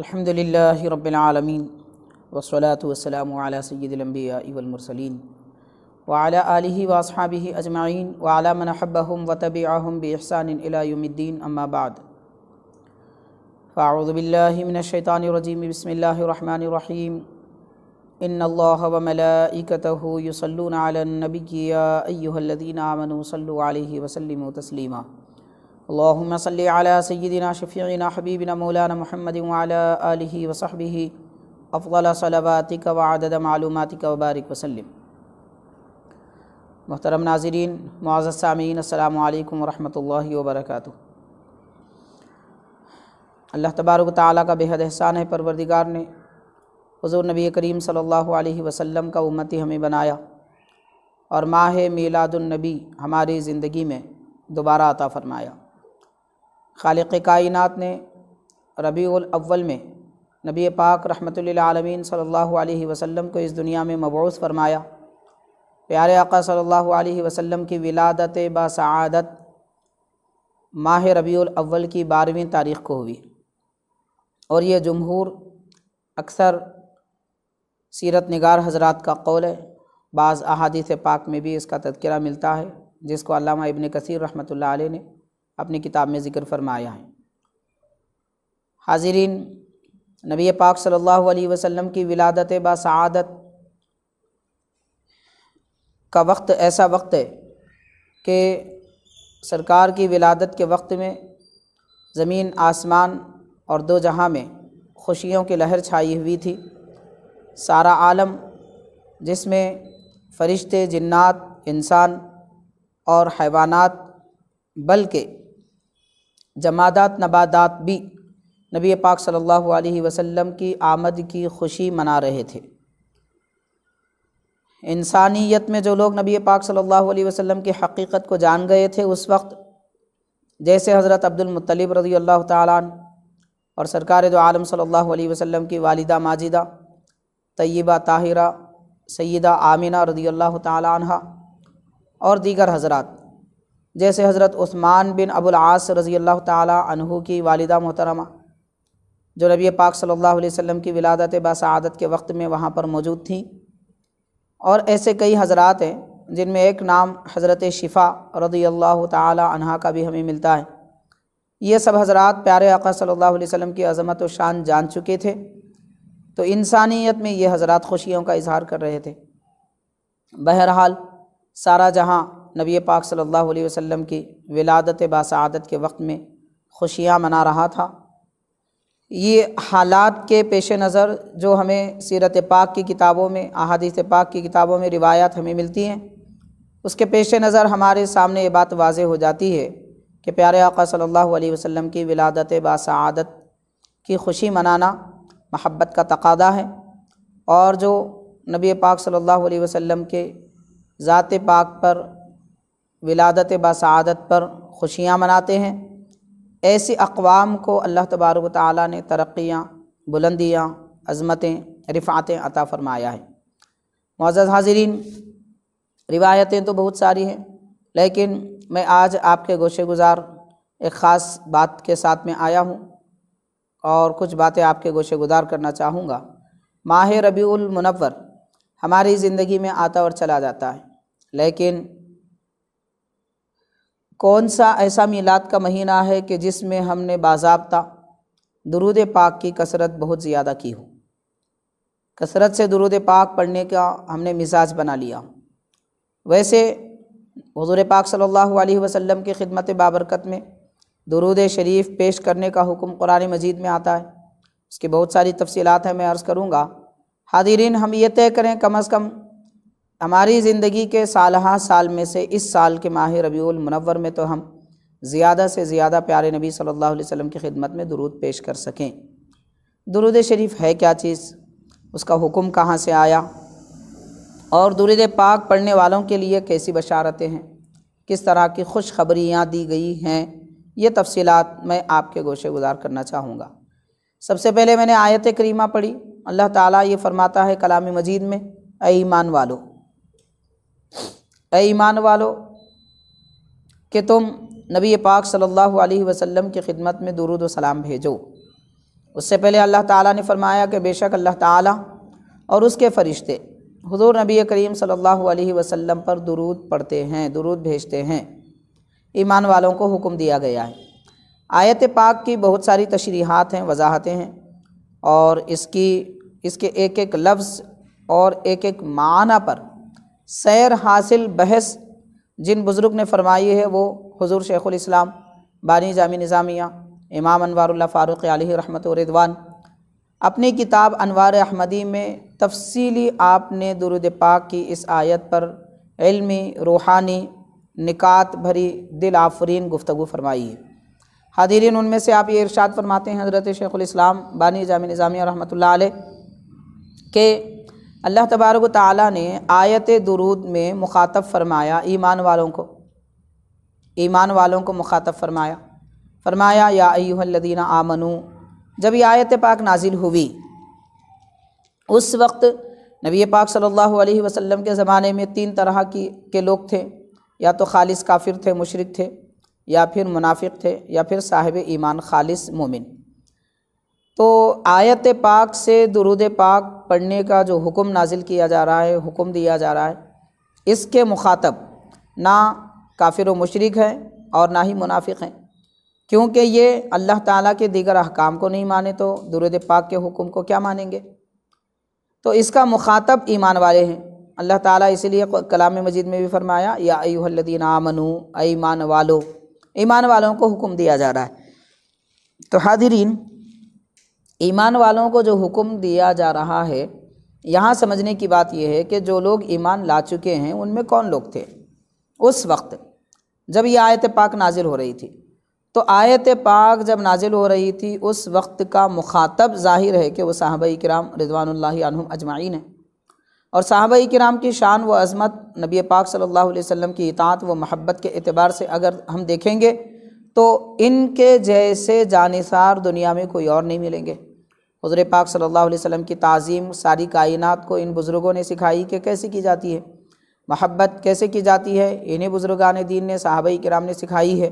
الحمد لله رب العالمين والصلاة والسلام على سيد الأنبياء والمرسلين وعلى آله وأصحابه أجمعين وعلى من أحبهم وتبعهم بإحسان إلى يوم الدين أما بعد فأعوذ بالله من الشيطان الرجيم بسم الله الرحمن الرحيم إن الله وملائكته يصلون على النبي يا أيها الذين آمنوا صلوا عليه وسلموا تسليماً अल्लाहुम्मा सल्लि अला सय्यिदिना शफ़ीना हबीबिना मौलाना मोहम्मद वाला आलिहि व सहबिहि अफ़ल सलावातिक व आदद मालूमातिक वबारक वसल्लम मोहतरम नाजरीन मुआज़ सामीन अल्लाम वरहमल वबरक अल्लाह तबारक ताली का बेहद एहसान है परवरदिगार ने हजूर नबी करीम सल्लल्लाहु अलैहि वसल्लम का उम्मती हमें बनाया और माह मीलादुलनबी हमारी ज़िंदगी में दोबारा अता फ़रमाया खालिक कायनत ने रबी अव्वल में नबी पाक रहमत सल्लल्लाहु अलैहि वसल्लम को इस दुनिया में मबूस फरमाया प्यारे आका सल्लल्लाहु अलैहि वसल्लम की विलादत बासआदत माह रबी अव्वल की बारहवीं तारीख़ को हुई और ये जमहूर अक्सर सीरत निगार हजरात का कौल है बाज़ अहादीस पाक में भी इसका तस्करा मिलता है जिसको अलामा इबन कसीर रहमतुल्लाह अलैह ने अपनी किताब में ज़िक्र फरमाया है हाजिरीन नबी पाक सल्लल्लाहु अलैहि वसल्लम की विलादत बसादत का वक्त ऐसा वक्त है कि सरकार की विलादत के वक्त में ज़मीन आसमान और दो जहाँ में खुशियों की लहर छाई हुई थी सारा आलम जिसमें फरिश्ते जन्नात इंसान और हैवानात बल्कि जमादात नबादात भी नबी पाक सल्लल्लाहु अलैहि वसल्लम की आमद की खुशी मना रहे थे इंसानियत में जो लोग नबी पाक सल्लल्लाहु अलैहि वसल्लम की हकीकत को जान गए थे उस वक्त जैसे हज़रत अब्दुलमतलब रज़ी अल्लाह तालन और सरकार जो आलम सल्लल्लाहु अलैहि वसल्लम की वालिदा माजिदा तय्यबा ताहिरा सैदा आमिना रजी अल्लाह तहा और दीगर हजरत जैसे हज़रत उस्मान बिन आस रज़ी अल्लाह तहु की वालदा मोहतरमा जो नबी पाक सल्लल्लाहु अलैहि वसल्लम की विलादत बासदत के वक्त में वहाँ पर मौजूद थी और ऐसे कई हजरात हैं जिनमें एक नाम हज़रत शिफ़ा रज़ी अल्लाह तहा का भी हमें मिलता है ये सब हजरात प्यारे आका सल्लल्लाहु अलैहि वसल्लम की अजमत व शान जान चुके थे तो इंसानियत में ये हजरात खुशियों का इजहार कर रहे थे बहरहाल सारा जहाँ नबी पाक सल्लल्लाहु अलैहि वसल्लम की विलादत बासदत के वक्त में खुशियाँ मना रहा था ये हालात के पेश नज़र जो हमें सीरत पाक की किताबों में अहादीस पाक की किताबों में रिवायात हमें मिलती हैं उसके पेश नज़र हमारे सामने ये बात वाज हो जाती है कि प्यारे आका सल्लल्लाहु अलैहि वसल्लम की विलादत बासदत की खुशी मनाना महब्बत का तकादा है और जो नबी पाक सल्लल्लाहु अलैहि वसल्लम के ज़ात पाक पर विलादत बासादत पर खुशियाँ मनाते हैं ऐसी अकवाम को अल्लाह तबारक ताली ने तरक्याँ बुलंदियाँ अज़मतें रिफ़ातें अता फ़रमाया है मोज़ हाजरीन रिवायतें तो बहुत सारी हैं लेकिन मैं आज आपके गोशे गुज़ार एक ख़ास बात के साथ में आया हूँ और कुछ बातें आपके गोशे गुजार करना चाहूँगा माह रबीमनवर हमारी ज़िंदगी में आता और चला जाता है लेकिन कौन सा ऐसा मीलाद का महीना है कि जिसमें हमने बाबा दरूद पाक की कसरत बहुत ज़्यादा की हो कसरत से दरूद पाक पढ़ने का हमने मिजाज बना लिया वैसे हजूर पाक सल्लल्लाहु अलैहि वसल्लम की खिदमत बाबरकत में दरूद शरीफ पेश करने का हुक्म कुरान मजीद में आता है उसकी बहुत सारी तफसीलात हैं मैं अर्ज़ करूँगा हादिरीन हम ये तय करें कम अज़ कम हमारी ज़िंदगी के सालहा साल में से इस साल के माह रबीउल मुनवर में तो हम ज़्यादा से ज़्यादा प्यारे नबी सल्लल्लाहु अलैहि वसल्लम की खिदमत में दुरूद पेश कर सकें दुरूद शरीफ है क्या चीज़ उसका हुक्म कहाँ से आया और दुरूद पाक पढ़ने वालों के लिए कैसी बशारतें हैं किस तरह की खुशखबरियाँ दी गई हैं ये तफसीलात मैं आपके गोशे गुजार करना चाहूँगा सबसे पहले मैंने आयत करीमा पढ़ी अल्लाह ताला ये फरमाता है कलाम मजीद में ए ईमान वालों ए ईमान वालो कि तुम नबी पाक सल्लल्लाहु अलैहि वसल्लम की खिदमत में दुरुद सलाम भेजो उससे पहले अल्लाह ताला ने फरमाया कि बेशक अल्लाह ताला और उसके फ़रिश्ते हुजूर नबी करीम सल्लल्लाहु अलैहि वसल्लम पर दुरूद पढ़ते हैं दुरूद भेजते हैं ईमान वालों को हुक्म दिया गया है आयत पाक की बहुत सारी तशरीहत हैं वजाहतें हैं और इसकी इसके एक एक लफ्ज़ और एक एक माना पर सैर हासिल बहस जिन बुज़ुर्ग ने फरमाई है वो हजूर शेख़ुलस्लाम बानी जामी निज़ामिया इमाम अनवारुल्ला फ़ारूक़ रहमत रिदवान अपनी किताब अनवार अहमदी में तफसीली आपने दुरुद पाक की इस आयत पर इल्मी रूहानी निकात भरी दिल आफरीन गुफ्तु फरमाई है हादिरीन उनमें से आप ये इरशाद फरमाते हैं हज़रत शेख़ुलस्लाम बानी जाम निज़ामिया रहमत के अल्लाह तबारक ने आयत दरूद में मुखातब फरमाया ईमान वालों को ईमान वालों को मुखातब फरमाया फरमाया या अयुहल्लदीना आमनु जब यह आयत पाक नाजिल हुई उस वक्त नबी पाक सल्लल्लाहु अलैहि वसल्लम के ज़माने में तीन तरह की के लोग थे या तो खालिस काफिर थे मुशरक थे या फिर मुनाफिक थे या फिर साहिब ईमान खालिस मोमिन तो आयत पाक से दरुद पाक पढ़ने का जो हुक्म नाजिल किया जा रहा है हुक्म दिया जा रहा है इसके मुखातब ना काफिर व मशरक हैं और ना ही मुनाफिक हैं क्योंकि ये अल्लाह ताला के दीगर अहकाम को नहीं माने तो दुरुद पाक के हुक्म को क्या मानेंगे तो इसका मुखातब ईमान वाले हैं अल्लाह ताला इसलिए कलाम मजीद में भी फरमाया या अयुहल्लिन आमनु ईमान वालो ईमान वालों को हुक्म दिया जा रहा है तो हाजरीन ईमान वालों को जो हुक्म दिया जा रहा है यहाँ समझने की बात यह है कि जो लोग ईमान ला चुके हैं उनमें कौन लोग थे उस वक्त जब ये आयत पाक नाजिल हो रही थी तो आयत पाक जब नाजिल हो रही थी उस वक्त का मुखातब जाहिर है कि वह साहब कराम रिजवानल्लाम अजमाइन है और साहब कराम की शान व अज़मत नबी पाक सल्लल्लाहु अलैहि वसल्लम की इतात व महब्बत के अतबार से अगर हम देखेंगे तो इनके जैसे जानसार दुनिया में कोई और नहीं मिलेंगे हज़र पाक सल्लल्लाहु अलैहि वसल्लम की तज़ीम सारी कायनात को इन बुज़ुर्गों ने सिखाई कि कैसे की जाती है महब्बत कैसे की जाती है इन्हें बुज़ुर्गान दीन ने साहब कराम ने सिखाई है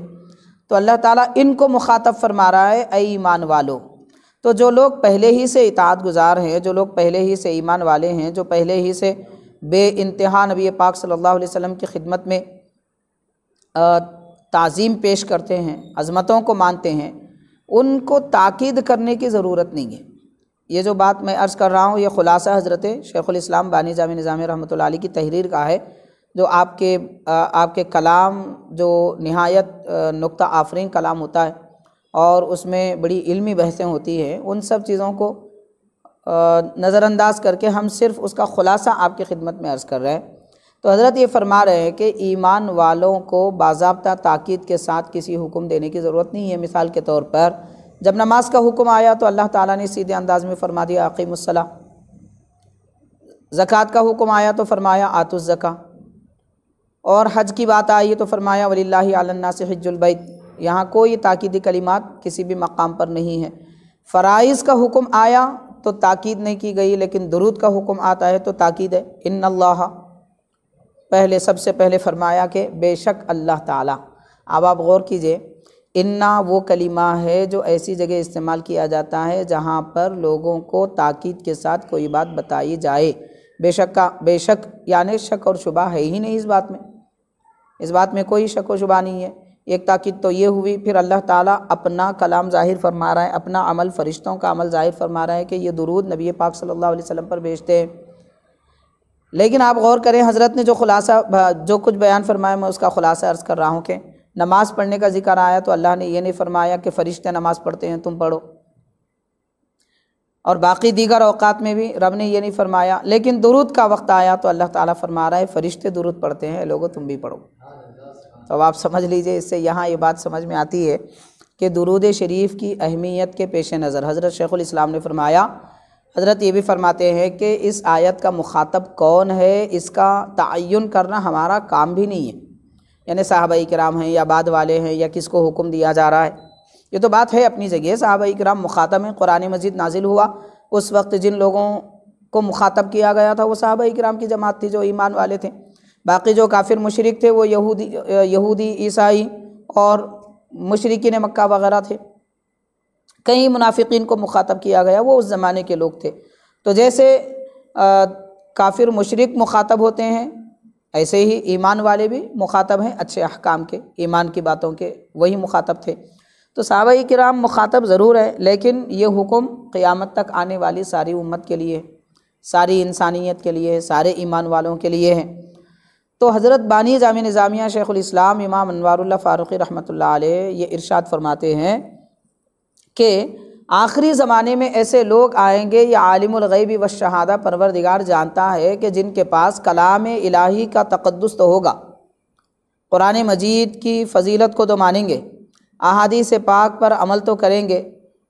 तो अल्लाह ताला इनको मुखातब फरमा रहा है ए ईमान वालों तो जो लोग पहले ही से इतात गुजार हैं जो लोग पहले ही से ईमान वाले हैं जो पहले ही से बे इंतहा नबी पाक सल्लल्लाहु अलैहि वसल्लम की खिदमत में तज़ीम पेश करते हैं अज़मतों को मानते हैं उनको ताक़द करने की ज़रूरत नहीं है ये जो बात मैं अर्ज़ कर रहा हूँ ये ख़ुलासा हज़रत शेख़ुलस्लाम बानी जाम निज़ाम रहमत की तहरीर का है जो आपके आपके कलाम जो नहायत नुक्ता आफरीन कलाम होता है और उसमें बड़ी इल्मी बहसें होती हैं उन सब चीज़ों को नज़रअंदाज करके हम सिर्फ़ उसका ख़ुलासा आपकी खिदमत में अर्ज़ कर रहे हैं तो हज़रत ये फरमा रहे हैं कि ईमान वालों को बाबा ताक़द के साथ किसी हुक्म देने की ज़रूरत नहीं है मिसाल के तौर पर जब नमाज का हुक्म आया तो अल्लाह ताला ने सीधे अंदाज में फरमा दिया आकीमसला ज़क़़त का हुक्म आया तो फरमाया आतुज़क़ा और हज की बात आई तो फरमाया वली आलन्ना से हजबैत यहाँ कोई ताकीदी कलिमात किसी भी मकाम पर नहीं है फ़राइज़ का हुक्म आया तो ताकीद नहीं की गई लेकिन दरूद का हुक्म आता है तो ताकीद है इन अल्लाह पहले सबसे पहले फरमाया कि बेशक अल्लाह ताला अब आप गौर कीजिए इन्ना वो कलीमा है जो ऐसी जगह इस्तेमाल किया जाता है जहाँ पर लोगों को ताकीद के साथ कोई बात बताई जाए बेशक का बेशक यानि शक और शुबा है ही नहीं इस बात में इस बात में कोई शक और शुबा नहीं है एक ताक़ीद तो ये हुई फिर अल्लाह ताला अपना कलाम ज़ाहिर फरमा रहा है अपना अमल फ़रिश्तों का अमल ज़ाहिर फरमा रहा है कि ये दुरूद नबी पाक सल्लल्लाहु अलैहि वसल्लम पर भेजते हैं लेकिन आप गौर करें हज़रत ने जो खुलासा जो कुछ बयान फरमाया मैं उसका खुलासा अर्ज़ कर रहा हूँ कि नमाज़ पढ़ने का जिक्र आया तो अल्लाह ने यह नहीं फरमाया कि फ़रिश्ते नमाज़ पढ़ते हैं तुम पढ़ो और बाकी दीगर अवकात में भी रब ने यह नहीं फरमाया लेकिन दुरुद का वक्त आया तो अल्लाह ताला फरमा रहा है फ़रिश्ते दुरुद पढ़ते हैं लोगों तुम भी पढ़ो तो अब आप समझ लीजिए इससे यहाँ ये बात समझ में आती है कि दुरुद शरीफ की अहमियत के पेश नज़र हज़रत शेख़ुलस्लाम ने फरमाया हज़रत ये भी फरमाते हैं कि इस आयत का मुखातब कौन है इसका तयन करना हमारा काम भी नहीं है यानी साहब कराम हैं या बाद वाले हैं या किसको हुक्म दिया जा रहा है ये तो बात है अपनी जगह साहब कराम मुखातब हैं कुरान मजीद नाजिल हुआ उस वक्त जिन लोगों को मुखातब किया गया था वो साहब कराम की जमात थी जो ईमान वाले थे बाकी जो काफिर मशरक थे वो यहूदी यहूदी ईसाई और मशरकिन मक्का वगैरह थे कई मुनाफिकीन को मुखातब किया गया वो उस ज़माने के लोग थे तो जैसे आ, काफिर मशरक मुखातब होते हैं ऐसे ही ईमान वाले भी मुखातब हैं अच्छे अहकाम के ईमान की बातों के वही मुखातब थे तो सहाबा कराम मुखातब ज़रूर है लेकिन ये हुक्म क़ियामत तक आने वाली सारी उम्मत के लिए सारी इंसानियत के लिए सारे ईमान वालों के लिए है तो हज़रत बानी जाम निज़ामिया शेख़ुलस्लाम इमाम अनवारुल्ला फ़ारूक़ी रहमत ये इरशाद फरमाते हैं कि आखिरी ज़माने में ऐसे लोग आएंगे ये आलिमगैबी व शहादा परवरदिगार जानता है कि जिनके पास कलाम इलाही का तकदस तो होगा कुरान मजीद की फजीलत को तो मानेंगे अहादी से पाक पर अमल तो करेंगे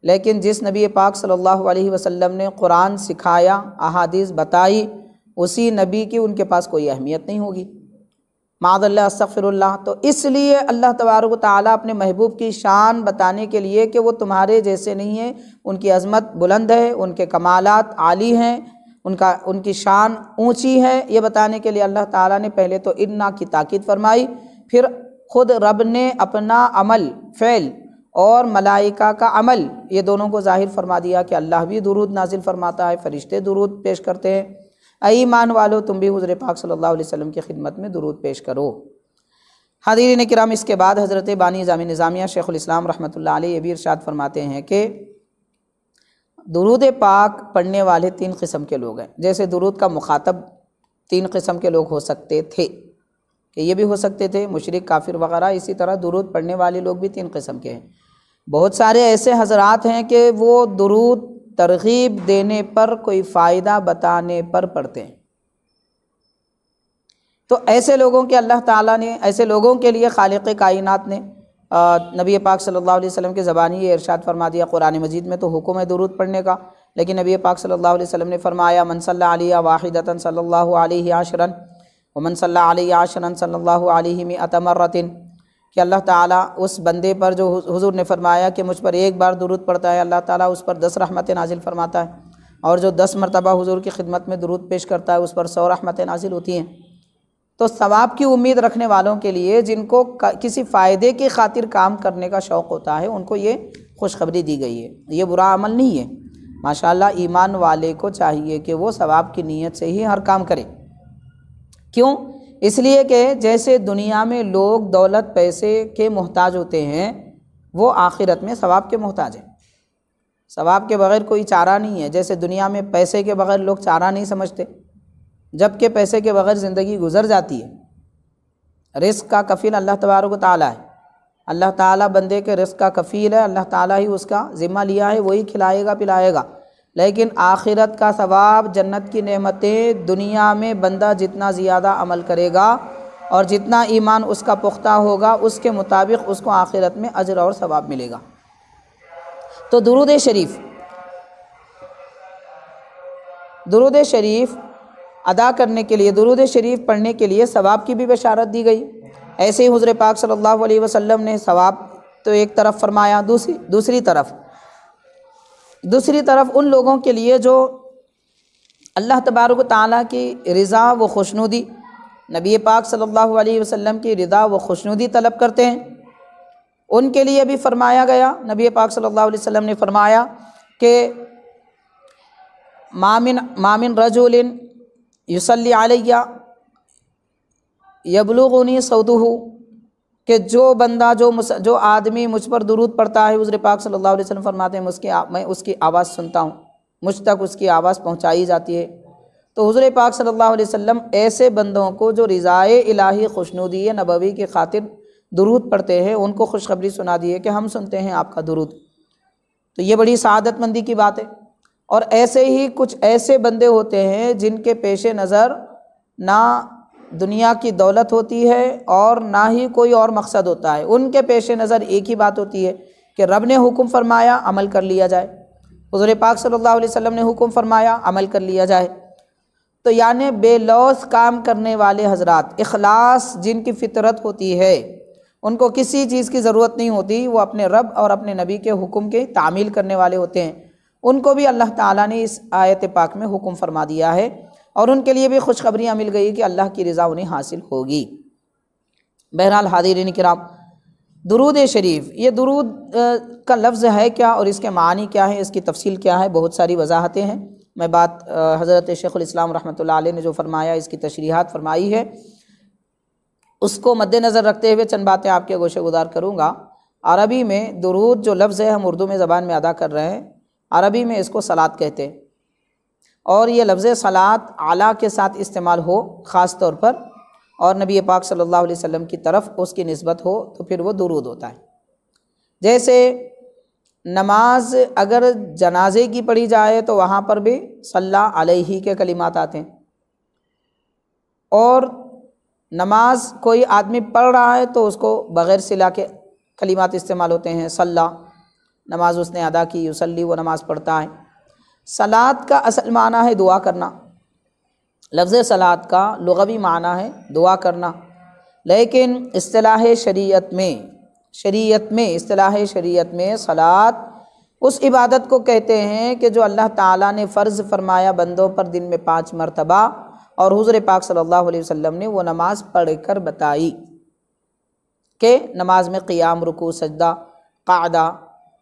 लेकिन जिस नबी पाक सल्लल्लाहु अलैहि वसल्लम ने कुरान सिखाया अहादीस बताई उसी नबी की उनके पास कोई अहमियत नहीं होगी मादल्ला सफ़िरल्ला तो इसलिए अल्लाह तबारक ताली अपने महबूब की शान बताने के लिए कि वो तुम्हारे जैसे नहीं हैं उनकी अजमत बुलंद है उनके कमालत आली हैं उनका उनकी शान ऊँची है ये बताने के लिए अल्लाह ताली ने पहले तो इन्ना की ताकद फरमाई फिर खुद रब ने अपना अमल फ़ैल और मलाइका का अमल ये दोनों को जाहिर फरमा दिया कि अल्लाह भी दुरूद नाजिल फरमाता है फ़रिश्ते दुरूद पेश करते हैं ईमान वालो तुम भी हज़र पाक सल्लल्लाहु अलैहि वसल्लम की खिदमत में दुरूद पेश करो ने कराम इसके बाद हज़रत बानी जाम निज़ामिया शेख रहमत ला ये भी इर्शाद फरमाते हैं कि दरूद पाक पढ़ने वाले तीन किस्म के लोग हैं जैसे दुरूद का मुखातब तीन किस्म के लोग हो सकते थे कि ये भी हो सकते थे मुशरक काफिर वगैरह इसी तरह दुरूद पढ़ने वाले लोग भी तीन किस्म के हैं बहुत सारे ऐसे हजरात हैं कि वो दुरूद तरगीब देने पर कोई फ़ायदा बताने पर पढ़ते हैं तो ऐसे लोगों के अल्लाह ताला ने ऐसे लोगों के लिए खालिक कायनात ने नबी पाक सल्लल्लाहु अलैहि वसल्लम के ज़बानी ये इरशाद फरमा दिया कुरान मजीद में तो हुक्म है दुरूद पढ़ने का लेकिन नबी पाक सल्लल्लाहु अलैहि वसल्लम ने फरमाया मनसल्ला आलिया वाहिदतन सल्लल्लाहु अलैहि आशरन व मनसल्ला आलिया आशरन सल्लल्लाहु अलैहि में अतमरतिन कि अल्लाह ताला उस बंदे पर जो हुजूर ने फरमाया कि मुझ पर एक बार दुरूद पड़ता है अल्लाह ताला उस पर दस रहमतें नाजिल फरमाता है और जो दस मरतबा हुजूर की खिदमत में दुरूद पेश करता है उस पर सौ रहमतें नाजिल होती हैं तो सवाब की उम्मीद रखने वालों के लिए जिनको किसी फ़ायदे की खातिर काम करने का शौक़ होता है उनको ये खुशखबरी दी गई है ये बुरा अमल नहीं है माशाल्लाह ईमान वाले को चाहिए कि वो सवाब की नीयत से ही हर काम करे क्यों इसलिए कि जैसे दुनिया में लोग दौलत पैसे के मोहताज होते हैं वो आखिरत में सवाब के मोहताज हैं सवाब के बगैर कोई चारा नहीं है जैसे दुनिया में पैसे के बगैर लोग चारा नहीं समझते जबकि पैसे के बगैर ज़िंदगी गुजर जाती है रिस्क का कफील अल्लाह तबारक ताली है अल्लाह ताला बंदे के रिस्क का कफील है अल्लाह ताला ही उसका ज़िम्मा लिया है वही खिलाएगा पिलाएगा लेकिन आखिरत का सवाब जन्नत की नेमतें दुनिया में बंदा जितना ज़्यादा अमल करेगा और जितना ईमान उसका पुख्ता होगा उसके मुताबिक उसको आखिरत में अजर और सवाब मिलेगा तो दुरुद शरीफ दुरुद शरीफ अदा करने के लिए दुरुद शरीफ पढ़ने के लिए सवाब की भी बशारत दी गई ऐसे ही हजर पाक सल्लल्लाहु अलैहि वसल्लम ने सवाब तो एक तरफ फरमाया दूसरी दूसरी तरफ दूसरी तरफ उन लोगों के लिए जो अल्लाह तबारक ताली की रज़ा व खुशनुदी नबी पाक सल्लल्लाहु अलैहि वसल्लम की रज़ा व खुशनुदी तलब करते हैं उनके लिए भी फ़रमाया गया नबी पाक सल्लल्लाहु अलैहि वसल्लम ने फ़रमाया कि मामिन मामिन रजुलिन युसल्ली आलिया यबलुगनी सऊदहू कि जो बंदा जो मुस जो आदमी मुझ पर दुरूद पड़ता है हजर पाक सल्लल्लाहु अलैहि वसल्लम फरमाते हैं उसकी मैं उसकी आवाज़ सुनता हूँ मुझ तक उसकी आवाज़ पहुँचाई जाती है तो हजर पाक सल्लल्लाहु अलैहि वसल्लम ऐसे बंदों को जो रज़ाए इलाही खुशनुदी नबवी की खातिर दुरूद पढ़ते हैं उनको खुशखबरी सुना दी है कि हम सुनते हैं आपका दुरूद तो ये बड़ी शहादतमंदी की बात है और ऐसे ही कुछ ऐसे बंदे होते हैं जिनके पेश नज़र ना दुनिया की दौलत होती है और ना ही कोई और मकसद होता है उनके पेश नज़र एक ही बात होती है कि रब ने हुक्म फरमाया अमल कर लिया जाए हज़ुर पाक सल्लल्लाहु अलैहि वसल्लम ने हुक्म फरमाया अमल कर लिया जाए तो यानि बेलौस काम करने वाले हजरत अखलास जिनकी फितरत होती है उनको किसी चीज़ की ज़रूरत नहीं होती वो अपने रब और अपने नबी के हुक्म के तामील करने वाले होते हैं उनको भी अल्लाह ताला ने इस आयत पाक में हुक्म फरमा दिया है और उनके लिए भी खुशखबरियाँ मिल गई कि अल्लाह की रज़ा उन्हें हासिल होगी बहरहाल हादिरिन कराम दरूद शरीफ ये दरूद का लफ्ज़ है क्या और इसके मानी क्या है इसकी तफसील क्या है बहुत सारी वजाहतें हैं मैं बात हज़रत शेख़ुलस्लाम रहमत आल ने जो फ़रमाया इसकी तशरीहत फरमाई है उसको मद्देनज़र रखते हुए चंद बातें आपके गोशे गुजार करूँगा अरबी में दरूद जो लफ्ज़ है हम उर्दू में ज़बान में अदा कर रहे हैं अरबी में इसको सलाद कहते हैं और ये लफ्ज़ सलात आला के साथ इस्तेमाल हो ख़ास तौर पर और नबी पाक सल्लल्लाहु अलैहि वसल्लम की तरफ उसकी नस्बत हो तो फिर वो दुरूद होता है जैसे नमाज अगर जनाजे की पढ़ी जाए तो वहाँ पर भी सल्ला अलैहि के कलिमात आते हैं और नमाज कोई आदमी पढ़ रहा है तो उसको बग़ैर सिला के कलिमात इस्तेमाल होते हैं सल्ला नमाज उसने अदा की उसली वो नमाज़ पढ़ता है सलात का असल माना है दुआ करना लफ्ज़ सलात का लगवी माना है दुआ करना लेकिन असलाह शरीयत में शरीयत में असलाह शरीयत में सलात उस इबादत को कहते हैं कि जो अल्लाह ताला ने फ़र्ज़ फरमाया बंदों पर दिन में पाँच मरतबा और हज़र पाक सल्लल्लाहु अलैहि वसल्लम ने वो नमाज़ पढ़कर बताई कि नमाज में क़ियाम रुकू सजदा कादा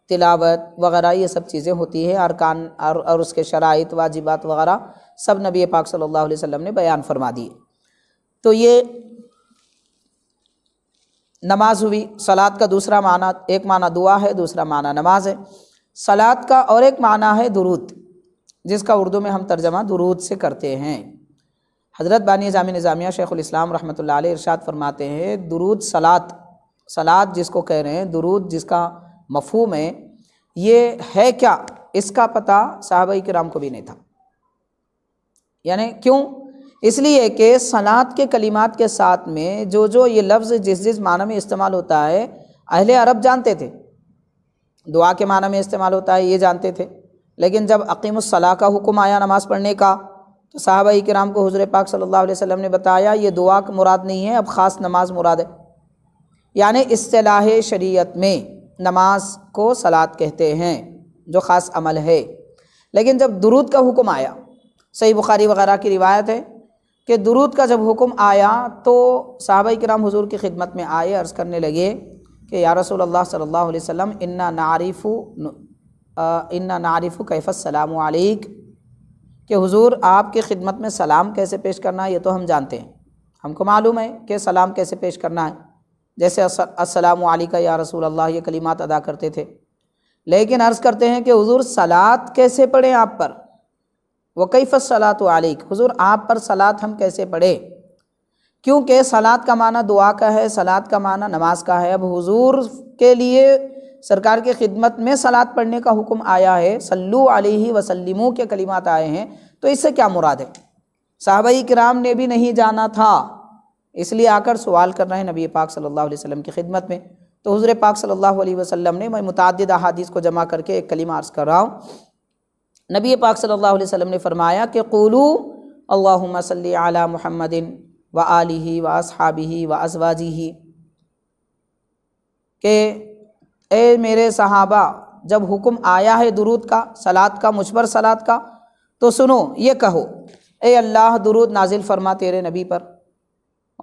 तिलावत वगैरह ये सब चीज़ें होती है अरकान और और उसके शराइ वाजिबात वगैरह सब नबी पाक सल्लल्लाहु अलैहि वसल्लम ने बयान फरमा दिए तो ये नमाज हुई सलाद का दूसरा माना एक माना दुआ है दूसरा माना नमाज है सलाद का और एक माना है दुरूद जिसका उर्दू में हम तर्जमा दुरूद से करते हैं हज़रत बानी जाम निज़ामिया शेख़ुलस्लाम रहमत ला इरशाद फरमाते हैं दुरूद सलाद सलाद जिसको कह रहे हैं दुरूद जिसका मफहूम है ये है क्या इसका पता साहब कराम को भी नहीं था यानी क्यों इसलिए कि सनात के कलिमात के साथ में जो जो ये लफ्ज़ जिस जिस माना में इस्तेमाल होता है अहले अरब जानते थे दुआ के माना में इस्तेमाल होता है ये जानते थे लेकिन जब अकीमसला का हुक्म आया नमाज़ पढ़ने का तो साहबा कराम को हजर पाक सल्ला वसम ने बताया ये दुआ का मुराद नहीं है अब ख़ास नमाज मुराद है यानि असलाह शरीत में नमाज को सलात कहते हैं जो ख़ास अमल है लेकिन जब दुरूद का हुक्म आया सही बुखारी वगैरह की रिवायत है कि दुरूद का जब हुक्म आया तो साहब कराम हजूर की खिदमत में आए अर्ज़ करने लगे कि या रसूल अल्लाह सल्ला वसम इन्ना नारिफ़ू इन्ना नारिफ़ कैफ़ सलाम आलिक कि हुजूर आपकी खिदमत में सलाम कैसे पेश करना है ये तो हम जानते हैं हमको मालूम है कि सलाम कैसे पेश करना है जैसे अस्सलाम वालेकुम या रसूल अल्लाह ये कलिमात अदा करते थे लेकिन अर्ज़ करते हैं कि हुजूर सलात कैसे पढ़ें आप पर वकीफ़ सलात वालिक हुजूर आप पर सलात हम कैसे पढ़े क्योंकि सलात का माना दुआ का है सलात का माना नमाज का है अब हुजूर के लिए सरकार की खिदमत में सलात पढ़ने का हुक्म आया है सल्लु अलैहि वसल्लमू के कलिमात आए हैं तो इससे क्या मुराद है साहबाई कराम ने भी नहीं जाना था इसलिए आकर सवाल कर रहे हैं नबी पाक सल्लल्लाहु अलैहि वसल्लम की खिदमत में तो हज़र पाक सल्लल्लाहु अलैहि वसल्लम ने मैं मुतद अहादीस को जमा करके एक कलीमा अर्ज़ कर रहा हूँ नबी पाक सल्लल्लाहु अलैहि वसल्लम ने फरमाया कि कुलू अल्लाहुम्मा सल्ली अला मुहम्मदिन व आलिही व असहाबिही व अजवाजी के ए मेरे सहाबा जब हुक्म आया है दुरूद का सलात का मुझ पर सलात का तो सुनो ये कहो ए अल्लाह दुरूद नाजिल फरमा तेरे नबी पर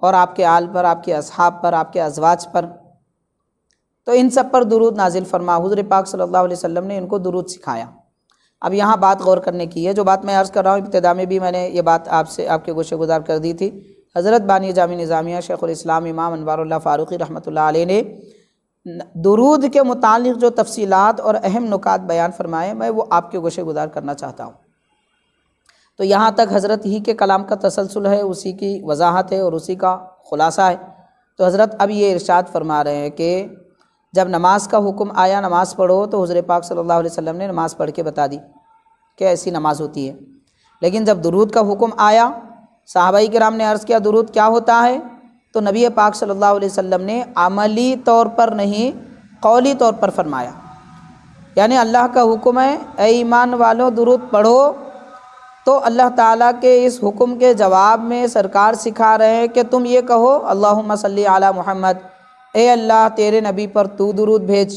और आपके आल पर आपके अहाब पर आपके अजवाज पर तो इन सब पर दुरूद नाजिल फरमा हजर पाक सल्ला वसम ने इनको दुरूद सिखाया अब यहाँ बात गौर करने की है जो बात मैं अर्ज़ कर रहा हूँ इब्तदा में भी मैंने ये बात आपसे आपके गोशे गुजार कर दी थी हज़रत बानी जामी निज़ामिया शेख़ुलस्लाम इमाम अनवार फ़ारूक़ी रहमत ने दुरूद के मुतल जो तफसीलात और अहम नुकात बयान फरमाए मैं वो आपके गोशे गुजार करना चाहता हूँ तो यहाँ तक हज़रत ही के कलाम का तसलसल है उसी की वजाहत है और उसी का ख़ुलासा है तो हज़रत अब ये इरशाद फरमा रहे हैं कि जब नमाज का हुक्म आया नमाज पढ़ो तो हज़र पाक सल्ला वसम ने नमाज़ पढ़ के बता दी कि ऐसी नमाज़ होती है लेकिन जब दरूद का हुक्म आया साहबाई कराम ने अर्ज़ किया दरूद क्या होता है तो नबी पाक सल्ला वसम ने अमली तौर पर नहीं कौली तौर पर फरमाया यानी अल्लाह का हुक्म है ए ईमान वालों दुरुद पढ़ो तो अल्लाह ताला के इस हुक्म के जवाब में सरकार सिखा रहे हैं कि तुम ये कहो अल्लाह सल्ली आला मोहम्मद ए अल्लाह तेरे नबी पर तू दुरूद भेज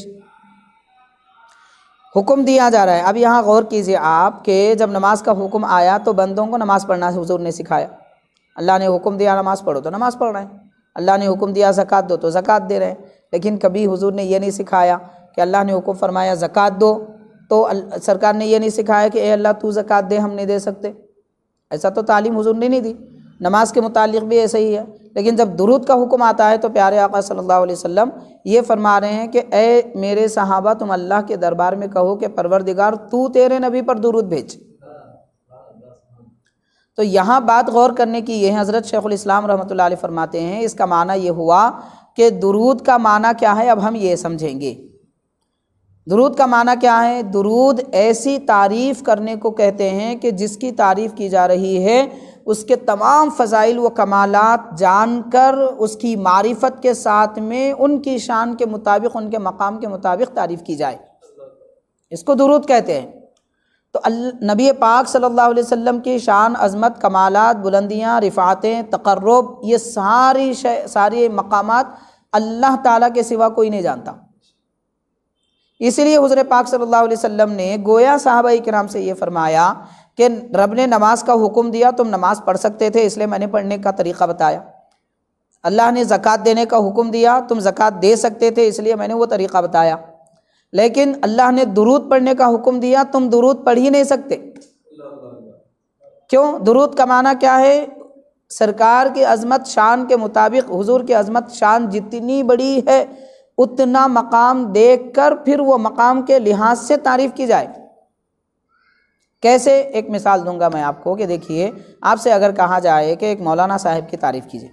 हुक्म दिया जा रहा है अब यहाँ गौर कीजिए आप कि जब नमाज का हुक्म आया तो बंदों को नमाज़ पढ़ना हजूर ने सिखाया अल्लाह ने हुक्म दिया नमाज़ पढ़ो तो नमाज़ पढ़ रहे हैं अल्लाह ने हुक्म दिया ज़क़़त दो तो ज़क़़त दे रहे हैं लेकिन कभी हुजूर ने यह नहीं सिखाया कि अल्लाह ने हुक्म फरमाया ज़क़़त दो तो सरकार ने यह नहीं सिखाया कि ए अल्लाह तू ज़क़़त दे हम नहीं दे सकते ऐसा तो तालीम हुजूर ने नहीं दी नमाज के मुतालिक भी ऐसा ही है लेकिन जब दुरूद का हुक्म आता है तो प्यारे आका सल्लल्लाहु अलैहि वसल्लम ये फरमा रहे हैं कि ए मेरे सहाबा तुम अल्लाह के दरबार में कहो कि परवरदिगार तू तेरे नबी पर दुरूद भेज तो यहाँ बात गौर करने की ये है हज़रत शेख़ुलस्लाम रहमत फरमाते हैं इसका माना ये हुआ कि दुरूद का माना क्या है अब हम ये समझेंगे दुरूद का माना क्या है दुरूद ऐसी तारीफ़ करने को कहते हैं कि जिसकी तारीफ़ की जा रही है उसके तमाम फ़जाइल व कमालत जानकर उसकी मारिफत के साथ में उनकी शान के मुताबिक उनके मकाम के मुताबिक तारीफ़ की जाए इसको दुरूद कहते हैं तो नबी पाक सल्लल्लाहु अलैहि वसल्लम की शान अजमत कमालत बुलंदियाँ रिफातें तकर्रब ये सारी सारे मकामात अल्लाह ताला के सिवा कोई नहीं जानता इसीलिए हजर पाक सल्लल्लाहु अलैहि वसल्लम ने गोया के नाम से ये फरमाया कि रब ने नमाज का हुक्म दिया तुम नमाज पढ़ सकते थे इसलिए मैंने पढ़ने का तरीक़ा बताया अल्लाह ने ज़क़़त देने का हुक्म दिया तुम ज़क़़त दे सकते थे इसलिए मैंने वो तरीक़ा बताया लेकिन अल्लाह ने दुरूद पढ़ने का हुक्म दिया तुम दुरूद पढ़ ही नहीं सकते क्यों दुरूद का माना क्या है सरकार की अजमत शान के मुताबिक हुजूर की अजमत शान जितनी बड़ी है उतना मकाम देखकर फिर वो मकाम के लिहाज से तारीफ़ की जाए कैसे एक मिसाल दूंगा मैं आपको कि देखिए आपसे अगर कहा जाए कि एक मौलाना साहब की तारीफ़ कीजिए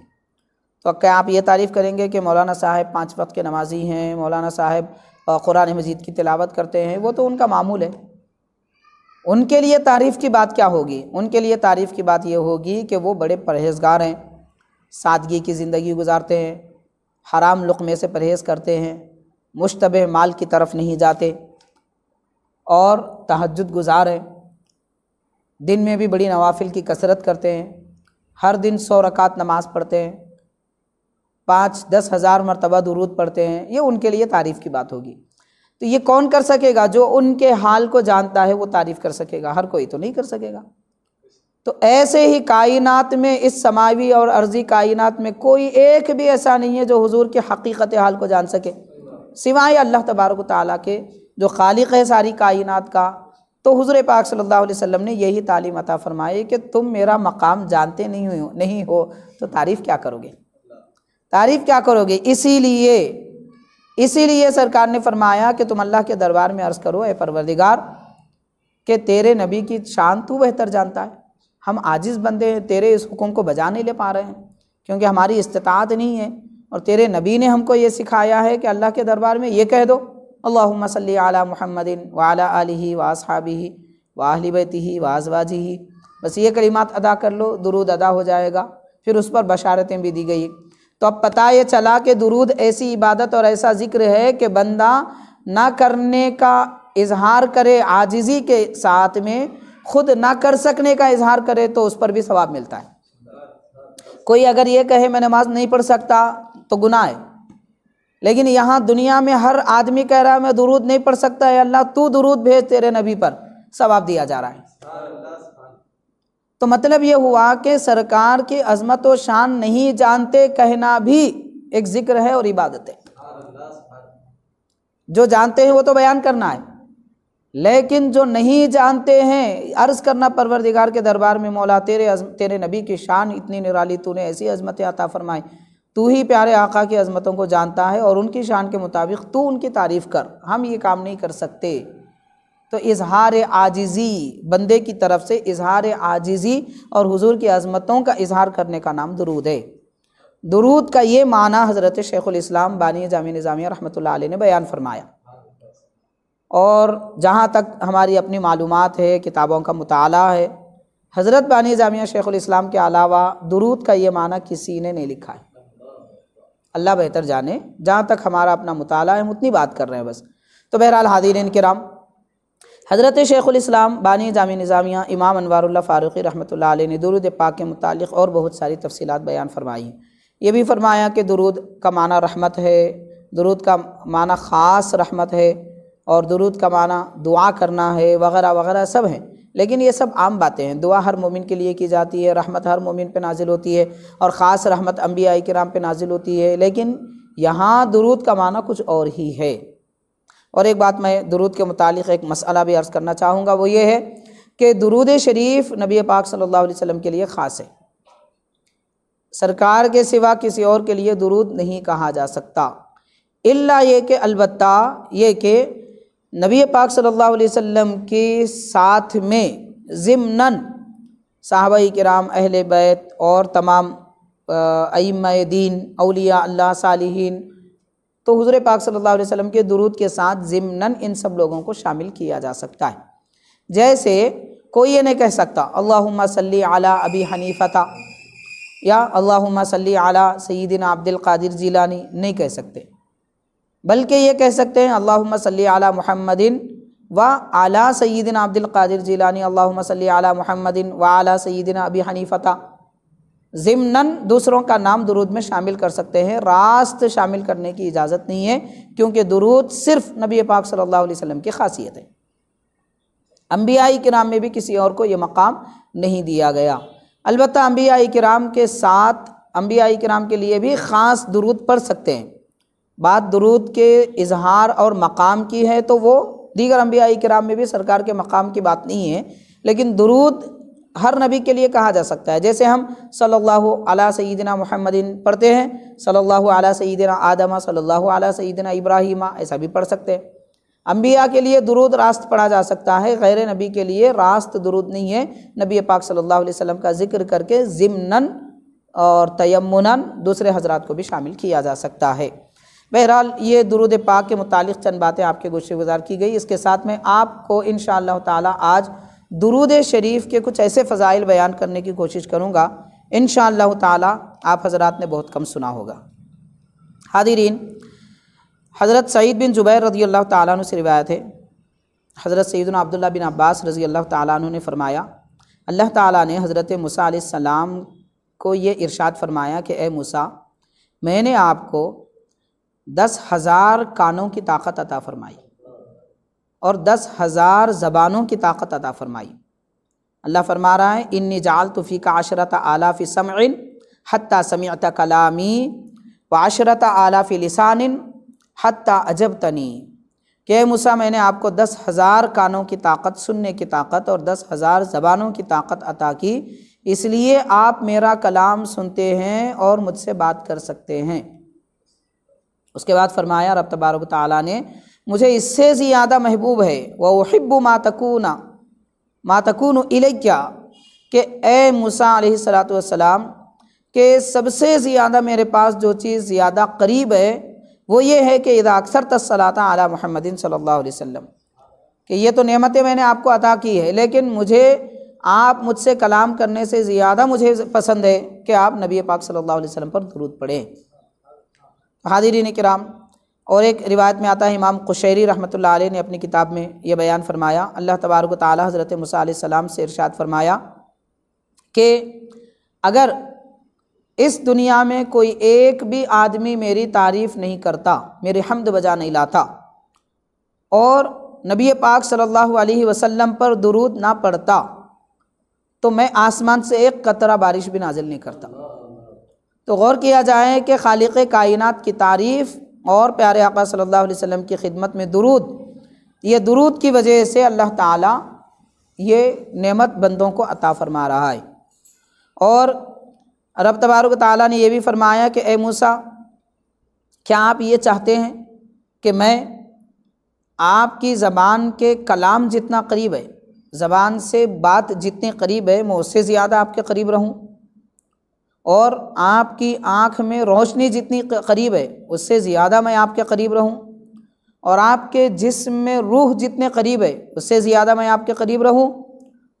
तो क्या आप ये तारीफ़ करेंगे कि मौलाना साहब पाँच वक्त के नमाजी हैं मौलाना साहब कुरान मजीद की तिलावत करते हैं वो तो उनका मामूल है उनके लिए तारीफ़ की बात क्या होगी उनके लिए तारीफ़ की बात ये होगी कि वो बड़े परहेजगार हैं सादगी की ज़िंदगी गुजारते हैं हराम लुकमे से परहेज़ करते हैं मुशतब माल की तरफ नहीं जाते और तहजद गुजार हैं दिन में भी बड़ी नवाफिल की कसरत करते हैं हर दिन सौ रकात नमाज़ पढ़ते हैं पाँच दस हज़ार मरतबा दरूद पढ़ते हैं ये उनके लिए तारीफ़ की बात होगी तो ये कौन कर सकेगा जो उनके हाल को जानता है वो तारीफ़ कर सकेगा हर कोई तो नहीं कर सकेगा तो ऐसे ही कायनात में इस समावी और अर्जी कायनात में कोई एक भी ऐसा नहीं है जो हुजूर के हकीकत हाल को जान सके सिवाय अल्लाह तबारक ताला के जो खालिक है सारी कायनात का तो हुजूर पाक सल्लल्लाहु अलैहि वसल्लम ने यही तालीम अता फरमाई कि तुम मेरा मकाम जानते नहीं हो नहीं हो तो तारीफ़ क्या करोगे तारीफ़ क्या करोगे इसीलिए इसीलिए सरकार ने फरमाया कि तुम अल्लाह के दरबार में अर्ज़ करो ए परवरदिगार के तेरे नबी की शान तू बेहतर जानता है हम आजिज़ बंदे तेरे इस हुक्म को बजा नहीं ले पा रहे हैं क्योंकि हमारी इस्तात नहीं है और तेरे नबी ने हमको ये सिखाया है कि अल्लाह के दरबार में ये कह दो अल्लाह अला महमदिन वाला आलि ही वाहली बैती वाजवाजी बस ये कलिमात अदा कर लो दुरूद अदा हो जाएगा फिर उस पर बशारतें भी दी गई तो अब पता ये चला कि दुरूद ऐसी इबादत और ऐसा ज़िक्र है कि बंदा ना करने का इजहार करे आजिज़ी के साथ में खुद ना कर सकने का इजहार करे तो उस पर भी सवाब मिलता है कोई अगर ये कहे मैं नमाज नहीं पढ़ सकता तो गुनाह है लेकिन यहाँ दुनिया में हर आदमी कह रहा है मैं दुरूद नहीं पढ़ सकता है अल्लाह तू दुरूद भेज तेरे नबी पर सवाब दिया जा रहा है तो मतलब ये हुआ कि सरकार की अजमत व शान नहीं जानते कहना भी एक जिक्र है और इबादत है जो जानते हैं वो तो बयान करना है लेकिन जो नहीं जानते हैं अर्ज़ करना परवरदिगार के दरबार में मौला तेरे तेरे नबी की शान इतनी निराली तूने ऐसी अजमतें अता फरमाई तू ही प्यारे आका की अजमतों को जानता है और उनकी शान के मुताबिक तू उनकी तारीफ़ कर हम ये काम नहीं कर सकते तो इजहार आजिज़ी बंदे की तरफ से इजहार आजिज़ी और हुजूर की अजमतों का इजहार करने का नाम दरूद है दरूद का ये माना हज़रत शेख़ुल इस्लाम बानी जामी निज़ामिया रहमत ने बयान फरमाया और जहाँ तक हमारी अपनी मालूम है किताबों का मताल है हज़रत बानी जामिया उम के अलावा दुरूद का ये माना किसी ने नहीं लिखा है अल्लाह बेहतर जाने जहाँ तक हमारा अपना मताल है हम उतनी बात कर रहे हैं बस तो बहरहाल हादिर के राम हज़रत उम बानी जामी निज़ामिया इमाम अनवर फ़ारूक़ी रहमत ने दरुद पाक के मुतल और बहुत सारी तफसी बयान फरमाई हैं ये भी फरमाया कि दुरूद का माना रहमत है दुरूद का माना ख़ास रहमत है और दुरूद कमाना दुआ करना है वगैरह वगैरह सब हैं लेकिन ये सब आम बातें हैं दुआ हर मोमिन के लिए की जाती है रहमत हर मोमिन पे नाजिल होती है और ख़ास रहमत अम्बिया नाम पे नाजिल होती है लेकिन यहाँ दुरूद का माना कुछ और ही है और एक बात मैं दुरूद के मुतालिक एक मसला भी अर्ज़ करना चाहूँगा वो ये है कि दुरूद शरीफ नबी पाक सल्लल्लाहु अलैहि वसल्लम के लिए ख़ास है सरकार के सिवा किसी और के लिए दुरूद नहीं कहा जा सकता इल्ला ये कि अलबत्ता ये कि नबी पाक सल्लल्लाहु अलैहि वसल्लम के साथ में ज़िमनन साहबाई कराम अहल बैत और तमाम अम दीन अलिया अल्लाह सालिहीन तो हुजूर पाक सल्लल्लाहु अलैहि वसल्लम के दुरूद के साथ ज़िमनन इन सब लोगों को शामिल किया जा सकता है जैसे कोई ये नहीं कह सकता अल्लाहुम्मा सल्ली अला अबी हनीफ़ा या अल्लाहुम्मा सल्ली अला सईदिन अब्दुल कादिर जिलानी नहीं कह सकते बल्कि ये कह सकते हैं अल्लाह सल अला महमदिन व आला सैदिन अब्दुल जीलानी अल्लाह सल अला महमदिन व आला सईदिन अबी हनीफ़ता ज़िमनन दूसरों का नाम दुरूद में शामिल कर सकते हैं रास्त शामिल करने की इजाज़त नहीं है क्योंकि दुरूद सिर्फ़ नबी पाक सल्लल्लाहु अलैहि वसल्लम की खासियत है अम्बियाई नाम में भी किसी और को ये मकाम नहीं दिया गया अलबत्त अम्बियाई कराम के साथ अम्बियाई कराम के लिए भी ख़ास दुरूद पढ़ सकते हैं बात दरूद के इजहार और मकाम की है तो वो दीगर अम्बिया कराम में भी सरकार के मकाम की बात नहीं है लेकिन दरूद हर नबी के लिए कहा जा सकता है जैसे हम सल्लल्लाहु अला सईदना महमदिन पढ़ते हैं सल्लल्लाहु अला सईदना आदमा सल्लल्लाहु अला सईदना इब्राहिमा ऐसा भी पढ़ सकते हैं अम्बिया के लिए दुरूद रास्त पढ़ा जा सकता है गैर नबी के लिए रास्त दुरुद नहीं है नबी पाक सल्लल्लाहु अलैहि वसल्लम का जिक्र करके ज़िमनन और तयमनन दूसरे हजरात को भी शामिल किया जा सकता है बहरहाल ये दुरुद पाक के मुतालिक चंद बातें आपके गुशे गुजार की गई इसके साथ में आपको इन ताला आज दुरुद शरीफ के कुछ ऐसे फ़जाइल बयान करने की कोशिश करूँगा इन ताला आप हज़रात ने बहुत कम सुना होगा हादिरीन हज़रत सईद बिन जुबैर रजी अल्लाह तु से रिवायत है हज़रत सईद अब्दुल्ला बिन अब्बास रजी अल्लाह तु ने फ़रमाया अल्लाह ताला ने हज़रत मूसा सलाम को ये इरशाद फरमाया कि ए मूसा मैंने आपको दस हज़ार कानों की ताकत अता फरमाई और दस हज़ार ज़बानों की ताकत अता फरमाई अल्लाह फरमा रहा है इन जाल तुफ़ी का आशरत आलाफ़ समन हती समत कलामी व आशरत आलाफ़ लसान हती अजब तनी के मूसा मैंने आपको दस हज़ार कानों की ताकत सुनने की ताकत और दस हज़ार ज़बानों की ताकत अता की इसलिए आप मेरा कलाम सुनते हैं और मुझसे बात कर सकते हैं उसके बाद फरमाया रब तबारक ताली ने मुझे इससे ज़्यादा महबूब है वह वहिब मातकूना मातकून क्या कि ए मूसा सलाम के सबसे ज़्यादा मेरे पास जो चीज़ ज़्यादा करीब है वो ये है कि इदा अक्सर तसलाता आला महमदिन सल्लल्लाहु अलैहि वसल्लम कि ये तो नेमतें मैंने आपको अता की है लेकिन मुझे आप मुझसे कलाम करने से ज़्यादा मुझे पसंद है कि आप नबी पाक सल्लल्लाहु अलैहि वसल्लम पर दरूद पढ़ें हादिरीन कराम और एक रिवायत में आता है इमाम कुशैरी रहमत आल ने अपनी किताब में यह बयान फरमाया अल्लाह तबारक ताली हज़रत मूसम से इरशाद फरमाया कि अगर इस दुनिया में कोई एक भी आदमी मेरी तारीफ़ नहीं करता मेरे हमद बजा नहीं लाता और नबी पाक सल्लल्लाहु अलैहि वसल्लम पर दुरूद ना पड़ता तो मैं आसमान से एक कतरा बारिश भी नाजिल नहीं करता तो गौर किया जाए कि खालिक कायनत की तारीफ़ और प्यारे आका सल्लल्लाहु अलैहि वसल्लम की खिदमत में दुरूद ये दुरूद की वजह से अल्लाह ताला ये नेमत बंदों को अता फरमा रहा है और रब तबारक ताली ने यह भी फरमाया कि ए मूसा क्या आप ये चाहते हैं कि मैं आपकी ज़बान के कलाम जितना करीब है ज़बान से बात जितनी करीब है मैं उससे ज़्यादा आपके करीब रहूँ और आपकी आँख में रोशनी जितनी करीब है उससे ज़्यादा मैं आपके करीब रहूँ और आपके जिसम में रूह जितने करीब है उससे ज़्यादा मैं आपके करीब रहूँ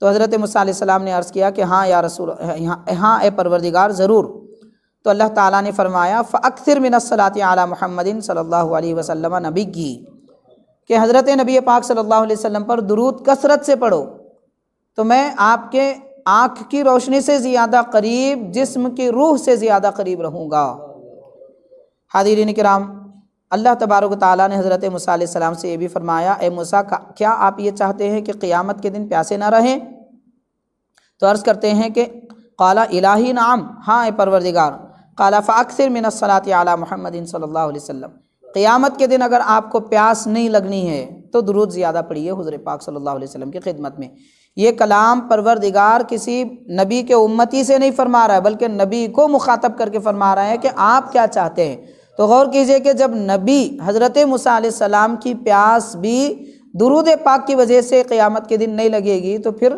तो हज़रत मूसम ने अर्ज़ किया कि हाँ या रसूल हाँ हाँ ए परवरदिगार ज़रूर तो अल्लाह ताला ने फरमाया फ़ाक्सर मिनसलात आला महमदिन सल्लल्लाहु अलैहि वसल्लम नबी की कि हज़रत नबी पाक सल्लल्लाहु अलैहि वसल्लम पर दुरूद कसरत से पढ़ो तो मैं आपके आँख की रोशनी से ज़्यादा करीब जिस्म की रूह से ज़्यादा करीब रहूँगा हादिरीन कराम अल्लाह तबारक ताली ने हज़रत मूसा से ये भी फरमाया ए मूसा क्या आप ये चाहते हैं कि क़ियामत के दिन प्यासे ना रहें तो अर्ज़ करते हैं कि कला इलाही नाम हाँ ए परवरदिगार काला फ़ाकसर मिनसलात आला महमदिन सल्ला वसम क़ियामत के दिन अगर आपको प्यास नहीं लगनी है तो दुरुद ज़्यादा पढ़िए हज़र पाक सल्ला वसम की खिदमत में ये कलाम परवरदिगार किसी नबी के उम्मती से नहीं फरमा रहा है बल्कि नबी को मुखातब करके फरमा रहा है कि आप क्या चाहते हैं तो गौर कीजिए कि जब नबी हज़रत मूसम की प्यास भी दुरूद पाक की वजह से क़्यामत के दिन नहीं लगेगी तो फिर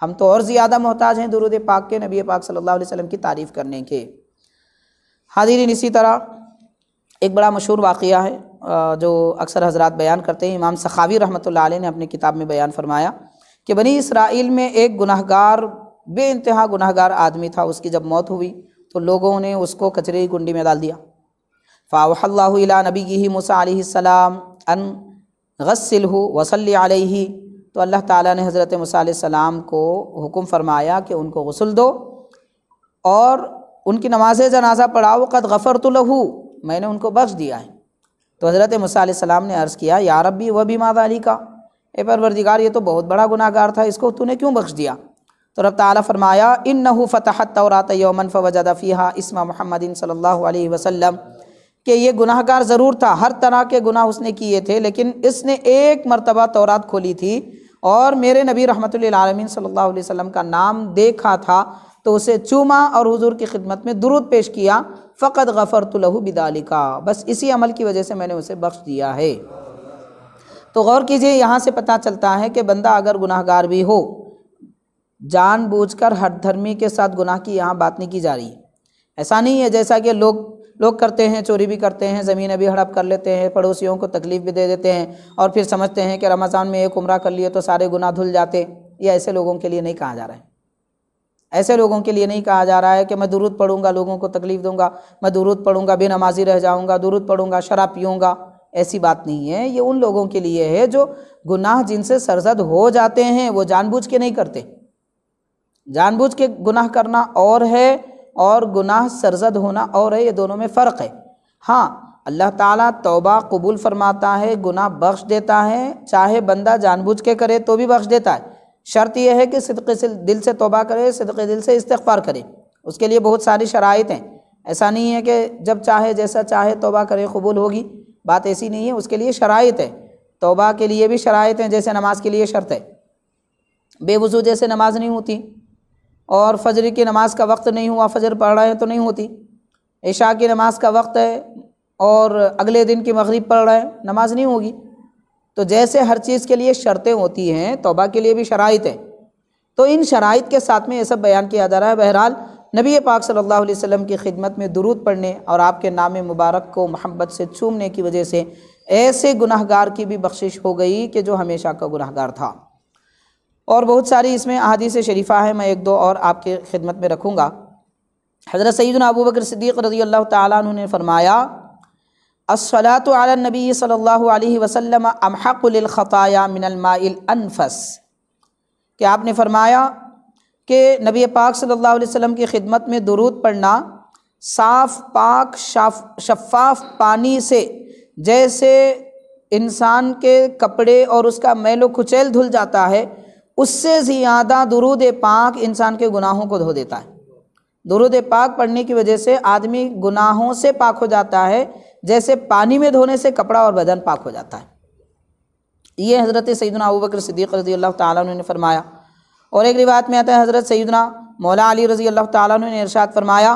हम तो और ज़्यादा मोहताज हैं दुरूद पाक के नबी पाक सल्लल्लाहु अलैहि वसल्लम की तारीफ़ करने के हाजिरीन इसी तरह एक बड़ा मशहूर वाक़ है जो अक्सर हजरत बयान करते हैं इमाम सखावी रहमत ने अपनी किताब में बयान फरमाया कि बनी इसराइल में एक गुनाहगार बे इंतहा गुनाहगार आदमी था उसकी जब मौत हुई तो लोगों ने उसको कचरे की गुंडी में डाल दिया फ़ावल्ला नबी ही मूसा अन गसिल वसल आलही तो अल्लाह ताला ने हज़रत मूसम को हुक्म फरमाया कि उनको गसल दो और उनकी नमाज जनाजा पढ़ाओ कद गफ़र तो लहू मैंने उनको बख्श दिया है तो हज़रत मूसम ने अर्ज़ किया या रबी वह भी मादा अली का ए परवरदिगार ये तो बहुत बड़ा गुनाहगार था इसको तूने क्यों बख्श दिया तो रब ताली फरमाया इन नहू फ़तहत तौरात यौमन फ़वजदा फ़ीहा इसमा मोहम्मदिन सल्लल्लाहु अलैहि वसल्लम कि ये गुनाहगार ज़रूर था हर तरह के गुनाह उसने किए थे लेकिन इसने एक मरतबा तौरात खोली थी और मेरे नबी रहमत आलमीन सल्ला वसम का नाम देखा था तो उसे चूमा और हुजूर की खिदमत में दुरुद पेश किया फ़कत गफ़र तो लहू बिदालिका बस इसी अमल की वजह से मैंने उसे बख्श दिया है तो गौर कीजिए यहाँ से पता चलता है कि बंदा अगर गुनाहगार भी हो जानबूझकर धर्मी के साथ गुनाह की यहाँ बात नहीं की जा रही है ऐसा नहीं है जैसा कि लोग लोग करते हैं चोरी भी करते हैं ज़मीन भी हड़प कर लेते हैं पड़ोसियों को तकलीफ़ भी दे देते हैं और फिर समझते हैं कि रमज़ान में एक उम्र कर लिए तो सारे गुनाह धुल जाते ये ऐसे लोगों के लिए नहीं कहा जा रहा है ऐसे लोगों के लिए नहीं कहा जा रहा है कि मैं दुरूद पढ़ूंगा लोगों को तकलीफ़ दूंगा मैं दुरूद पढ़ूंगा बेनमाजी रह जाऊंगा दुरूद पढ़ूंगा शराब पीऊँगा ऐसी बात नहीं है ये उन लोगों के लिए है जो गुनाह जिनसे सरजद हो जाते हैं वो जानबूझ के नहीं करते जानबूझ के गुनाह करना और है और गुनाह सरजद होना और है ये दोनों में फ़र्क है हाँ अल्लाह ताला तौबा कबूल फरमाता है गुनाह बख्श देता है चाहे बंदा जानबूझ के करे तो भी बख्श देता है शर्त यह है कि सदक़ से दिल से तौबा करे सदक़े दिल से इस्तफ़ार करे उसके लिए बहुत सारी शराइत हैं ऐसा नहीं है कि जब चाहे जैसा चाहे तौबा करे कबूल होगी बात ऐसी नहीं है उसके लिए शराइ है तोबा के लिए भी शराइ हैं जैसे नमाज के लिए शर्त है बेवजू जैसे नमाज नहीं होती और फजर की नमाज का वक्त नहीं हुआ फजर पढ़ रहे हैं तो नहीं होती ऐशा की नमाज का वक्त है और अगले दिन की मगरब पढ़ रहे हैं नमाज नहीं होगी तो जैसे हर चीज़ के लिए शर्तें होती हैं तोबा के लिए भी शराइ हैं तो इन शराइ के साथ में ये सब बयान किया जा रहा है बहरहाल नबी पाक सल्लल्लाहु अलैहि वसल्लम की खिदमत में दुरूद पढ़ने और आपके नाम मुबारक को मोहब्बत से चूमने की वजह से ऐसे गुनाहगार की भी बख्शिश हो गई कि जो हमेशा का गुनाहगार था और बहुत सारी इसमें अहादीस शरीफा है मैं एक दो और आपके खिदमत में रखूँगा हज़रत सैदना अबू बकर सिद्दीक़ रजी अल्लाह तु ने फरमाया असलात नबी सल्ला वसलम अमहक़लख़ाया मिनलमाफ़स कि आपने फरमाया कि नबी पाक सल्लल्लाहु अलैहि वसल्लम की खिदमत में दरूद पढ़ना साफ़ पाक शफाफ पानी से जैसे इंसान के कपड़े और उसका मैलो कुचैल धुल जाता है उससे ज़्यादा दुरूद पाक इंसान के गुनाहों को धो देता है दुरूद पाक पढ़ने की वजह से आदमी गुनाहों से पाक हो जाता है जैसे पानी में धोने से कपड़ा और बदन पाक हो जाता है ये हज़रत सैदना अबू बकर सिद्दीक़ रजी अल्लाह ने फरमाया और एक रिवायत में आता है हज़रत सैदना मौला अली रज़ी अल्लाह तु ने इरशाद फरमाया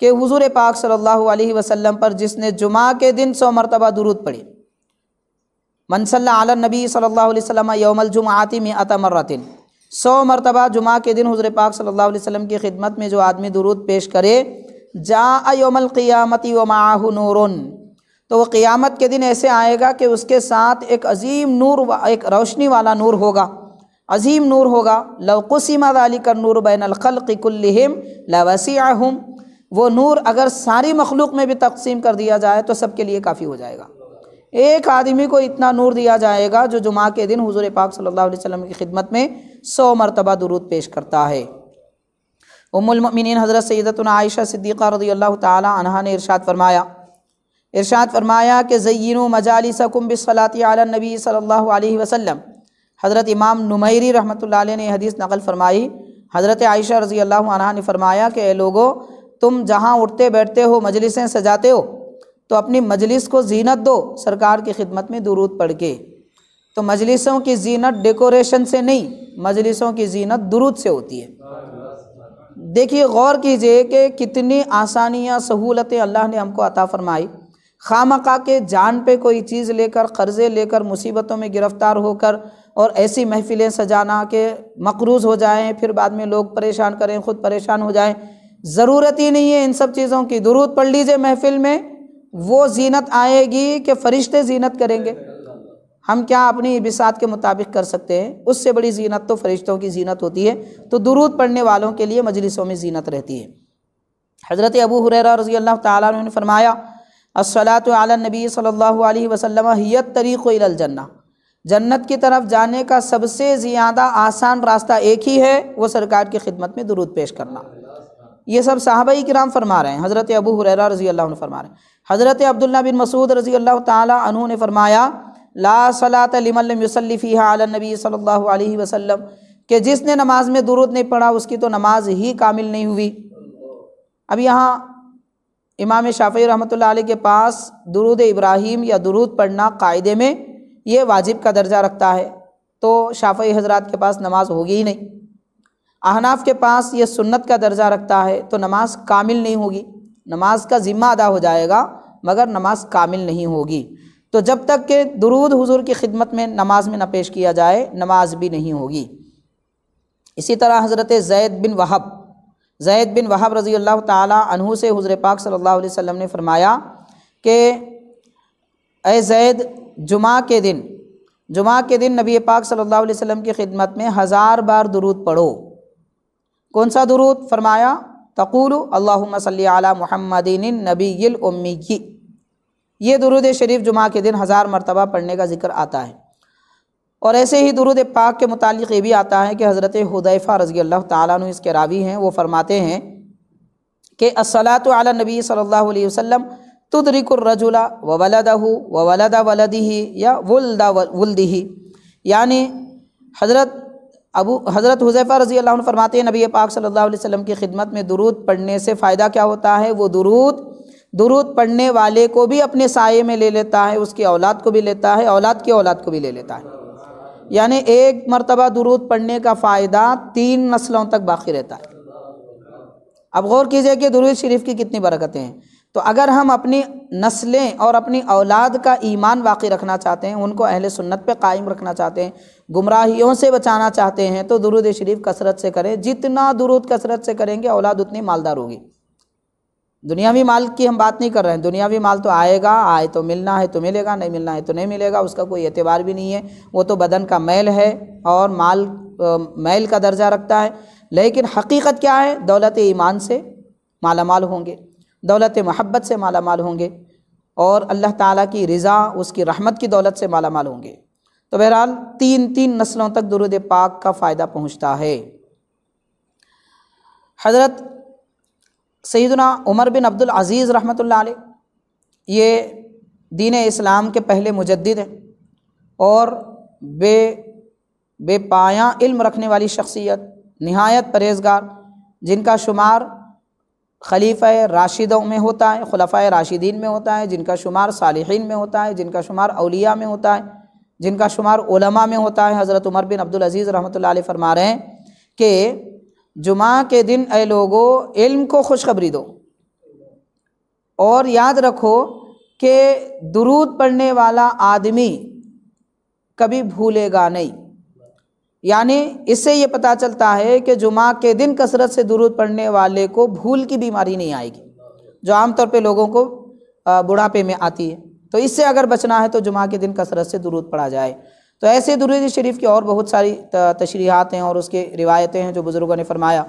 कि हुजूर पाक सल्लल्लाहु अलैहि वसल्लम पर जिसने जुमा के दिन सौ मरतबा दुरूद पड़ी मनसल्ला आल नबी सल्लल्लाहु अलैहि वसल्लम यौमल में अतमरतिन सौ मरतबा जुमा के दिन हुजूर पाक सल्लल्लाहु अलैहि वसल्लम की खिदमत में जो आदमी दुरूद पेश करे जा योमल क़ियामती व माह तो वह क़ियामत के दिन ऐसे आएगा कि उसके साथ एक अजीम नूर एक रोशनी वाला नूर होगा अजीम नूर होगा लवकुसीमा अली का नूर बैन अलखलकुल्लिम लवसियाहम वो नूर अगर सारी मखलूक में भी तकसीम कर दिया जाए तो सबके लिए काफ़ी हो जाएगा एक आदमी को इतना नूर दिया जाएगा जो जुमा के दिन हुजूर पाक सल्लल्लाहु अलैहि वसल्लम की खिदमत में सौ मरतबा दुरूद पेश करता है उमुलमिन हज़रत सैदत आयशा सिद्दीक़ा रदी अल्लाह तहा ने इरशाद फरमाया इरशाद फरमाया कि जयन मजालिसकुम बिसलाती आला नबी सल्लल्लाहु अलैहि वसल्लम हज़रत इमाम नुमैरी रहमत ने हदीस नकल फ़रमाई हज़रत आयशा रज़ी अल्लाह आना ने फ़रमाया कि ए लोगो तुम जहाँ उठते बैठते हो मजलिसें सजाते हो तो अपनी मजलिस को जीनत दो सरकार की खिदमत में दुरूद पढ़ के तो मजलिसों की जीनत डेकोरेशन से नहीं मजलिसों की जीनत दुरूद से होती है देखिए गौर कीजिए कि कितनी आसानियाँ सहूलतें अल्लाह ने हमको अता फ़रमाई खाम के जान पे कोई चीज़ लेकर कर्ज़े लेकर मुसीबतों में गिरफ़्तार होकर और ऐसी महफिलें सजाना के मकरूज़ हो जाएं फिर बाद में लोग परेशान करें ख़ुद परेशान हो जाएं ज़रूरत ही नहीं है इन सब चीज़ों की दुरूद पढ़ लीजिए महफिल में वो जीनत आएगी कि फ़रिश्ते जीनत करेंगे हम क्या अपनी बिसात के मुताबिक कर सकते हैं उससे बड़ी जीनत तो फ़रिश्तों की जीनत होती है तो दुरूद पढ़ने वालों के लिए मजलिसों में जीनत रहती है हज़रत अबू हुररा रज़ी अल्लाह ताली ने फरमाया असलात नबी सल्ला वसम हियत तरीक़ल जन्नत की तरफ जाने का सबसे ज़्यादा आसान रास्ता एक ही है वो सरकार की खिदमत में दुरुद पेश करना ये सब साहबा कराम फरमा रहे हैं हज़रत अबू हुररा रज़ी अल्लाह फरमा रहे हैं हज़रत अब्दुल्ला बिन मसूद रज़ी अल्लाह तु ने फरमाया ला सलात लिमसलफ़ी नबी सल्ला वसम कि जिसने नमाज में दुरुद नहीं पढ़ा उसकी तो नमाज ही कामिल नहीं हुई अब यहाँ इमाम शाफी रहमत आल के पास दरुद इब्राहिम या दरुद पढ़ना कायदे में ये वाजिब का दर्जा रखता है तो शाफी हजरत के पास नमाज होगी ही नहीं अहनाफ के पास ये सुन्नत का दर्जा रखता है तो नमाज कामिल नहीं होगी नमाज का ज़िम्मा अदा हो जाएगा मगर नमाज कामिल नहीं होगी तो जब तक के दरूद हुजूर की खिदमत में नमाज में न पेश किया जाए नमाज भी नहीं होगी इसी तरह हज़रत जैद बिन वहब जैद बिन वहाब रज़ी अल्लाह तहु से हज़र पाक सल्ला अलैहि ने फ़रमाया कि ए जैद जुमा के दिन जुमा के दिन नबी पाक सल्ला अलैहि की खिदमत में हज़ार बार दुरूद पढ़ो कौन सा दुरूद फरमाया तकूल अल्लाम आला महमदिन नबी उम्मी ये दुरूद शरीफ जुमा के दिन हज़ार मरतबा पढ़ने का जिक्र आता है और ऐसे ही दुरुद पाक के मुतालिक ये भी आता है कि हज़रत हदयफ़ा रज़ी अल्लाह ताली इसके रावी हैं वो फरमाते हैं कि असलात नबी सल्ला वसम तुदरिकुर्रजुला व वलदहू व वलद वलदी या वुलदा वुलदी यानी हज़रत अबू हज़रत हुजैफ़ा रज़ी अल्लाह फरमाते हैं नबी पाक सल्लल्लाहु अलैहि वसल्लम की खिदमत में दुरूद पढ़ने से फ़ायदा क्या होता है वो दुरूद दुरूद पढ़ने वाले को भी अपने साये में ले लेता है उसकी औलाद को भी लेता है औलाद की औलाद को भी ले लेता है यानी एक मरतबा दुरूद पढ़ने का फ़ायदा तीन नस्लों तक बाकी रहता है अब गौर कीजिए कि दुरूद शरीफ की कितनी बरकतें हैं तो अगर हम अपनी नस्लें और अपनी औलाद का ईमान बाकी रखना चाहते हैं उनको अहल सुन्नत पे कायम रखना चाहते हैं गुमराहियों से बचाना चाहते हैं तो दुरूद शरीफ कसरत से करें जितना दुरूद कसरत से करेंगे औलाद उतनी मालदार होगी दुनियावी माल की हम बात नहीं कर रहे हैं दुनियावी माल तो आएगा आए तो मिलना है तो मिलेगा नहीं मिलना है तो नहीं मिलेगा उसका कोई एतबार भी नहीं है वो तो बदन का मैल है और माल मैल का दर्जा रखता है लेकिन हकीकत क्या है दौलत ईमान से माला माल होंगे दौलत महब्बत से माला माल होंगे और अल्लाह ताला की रज़ा उसकी रहमत की दौलत से माला माल होंगे तो बहरहाल तीन तीन नस्लों तक दुरुद पाक का फ़ायदा पहुँचता है हज़रत सईदना उमर बिन अब्दुल अज़ीज़ रहमत ये दीन इस्लाम के पहले मुजद हैं और बे बेपाया इल्म रखने वाली शख्सियत नहायत परहेजगार जिनका शुमार खलीफ़ राशिदों में होता है खलफ़ राशिदीन में होता है जिनका शुमार सालहन में होता है जिनका शुमार अलिया में होता है जिनका शुमार उलमा में होता है हज़रत उमर बिन अब्दुल अज़ीज़ रहमत फ़रमा रहे हैं कि जुमा के दिन ए लोगो इल्म को खुशखबरी दो और याद रखो कि दुरूद पढ़ने वाला आदमी कभी भूलेगा नहीं यानी इससे ये पता चलता है कि जुमा के दिन कसरत से दुरूद पढ़ने वाले को भूल की बीमारी नहीं आएगी जो आमतौर पे लोगों को बुढ़ापे में आती है तो इससे अगर बचना है तो जुमा के दिन कसरत से दुरूद पढ़ा जाए तो ऐसे दुरूद शरीफ की और बहुत सारी तशरीहत हैं और उसके रिवायतें हैं जो बुज़ुर्गों ने फरमाया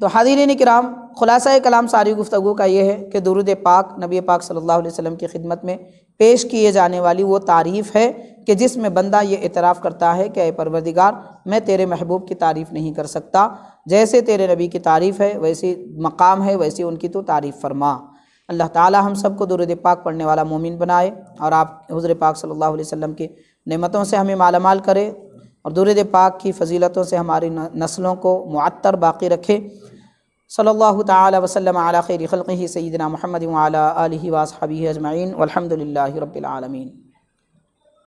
तो हादिरीन कराम ख़ुलासा कलाम सारी गुफ्तु का ये है कि दुरुद पाक नबी पाक सल्लल्लाहु अलैहि वसल्लम की खिदमत में पेश किए जाने वाली वो तारीफ़ है कि जिसमें बंदा ये इतराफ़ करता है कि अय परवरदिगार मैं तेरे महबूब की तारीफ़ नहीं कर सकता जैसे तेरे नबी की तारीफ़ है वैसी मकाम है वैसी उनकी तो तारीफ़ फरमा अल्लाह ताला हम सबको दुरुद पाक पढ़ने वाला मोमिन बनाए और आप हजर पाक सल्लल्लाहु अलैहि वसल्लम की नेमतों से हमें मालामाल करे और दुरुद पाक की फजीलतों से हमारी नस्लों को मअतर बाकी रखे सल्ला वसलम खैर खल सईदना महमद वाली वासबी अजमैन अलहमदिल्ला रबालमीन